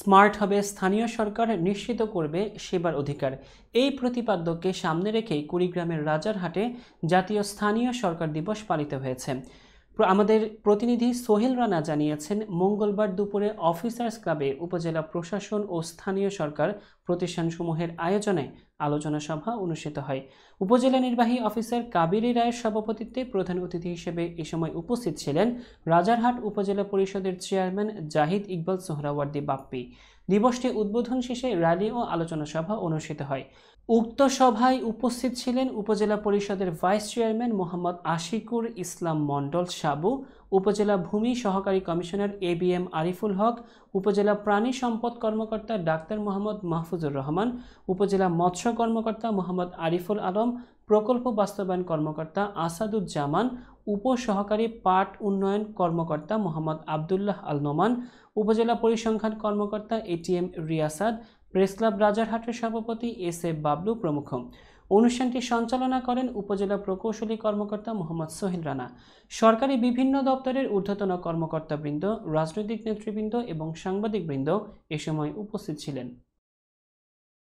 smart হবে স্থানীয় সরকার নিশ্চিত করবে সেবার অধিকার এই প্রতিপাদ্যকে সামনে রেখেই কুড়িগ্রামের রাজারহাটে জাতীয় স্থানীয় সরকার দিবস পালিত হয়েছে আমাদের প্রতিনিধি সোহেল রানা জানিয়েছেন মঙ্গলবার দুপুরে অফিসার্স ক্লাবে উপজেলা প্রশাসন ও স্থানীয় সরকার প্রতিষ্ঠানসমূহের আয়োজনে আলোচনা সভা অনুষ্ঠিত হয় উপজেলা নির্বাহী অফিসার কাবেরী রায়ের সভাপতিত্বে প্রধান অতিথি হিসেবে এ সময় উপস্থিত ছিলেন রাজারহাট উপজেলা পরিষদের চেয়ারম্যান জাহিদ ইকবাল সোহরাওয়ার্দি বাপ্পি দিবসটি উদ্বোধন শেষে র্যালি ও আলোচনা সভা অনুষ্ঠিত হয় উক্ত সভায় উপস্থিত ছিলেন উপজেলা পরিষদের ভাইস চেয়ারম্যান মোহাম্মদ আশিকুর ইসলাম মণ্ডল সাবু উপজেলা ভূমি সহকারী commissioner A B M Ariful Haque upazila প্রাণী সম্পদ কর্মকর্তা ডাক্তার মোহাম্মদ মাহফুজুর রহমান উপজেলা মৎস্য কর্মকর্তা মোহাম্মদ আরিফুল আলম প্রকল্প বাস্তবায়ন কর্মকর্তা আসাদুজ্জামান উপসহকারী পাট উন্নয়ন কর্মকর্তা মোহাম্মদ আবদুল্লাহ আল নোমান উপজেলা পরিসংখ্যান কর্মকর্তা এটিএম রিয়াসাদ প্রেস ক্লাব রাজারহাটের সভাপতি এস এ বাবলু প্রমুখ অনুষ্ঠানটি সঞ্চালনা করেন উপজেলা প্রকৌশলী কর্মকর্তা মোহাম্মদ সোহেল রানা সরকারি বিভিন্ন দপ্তরের ঊর্ধ্বতন কর্মকর্তাবৃন্দ রাজনৈতিক নেতৃবৃন্দ এবং সাংবাদিকবৃন্দ এ সময় উপস্থিত ছিলেন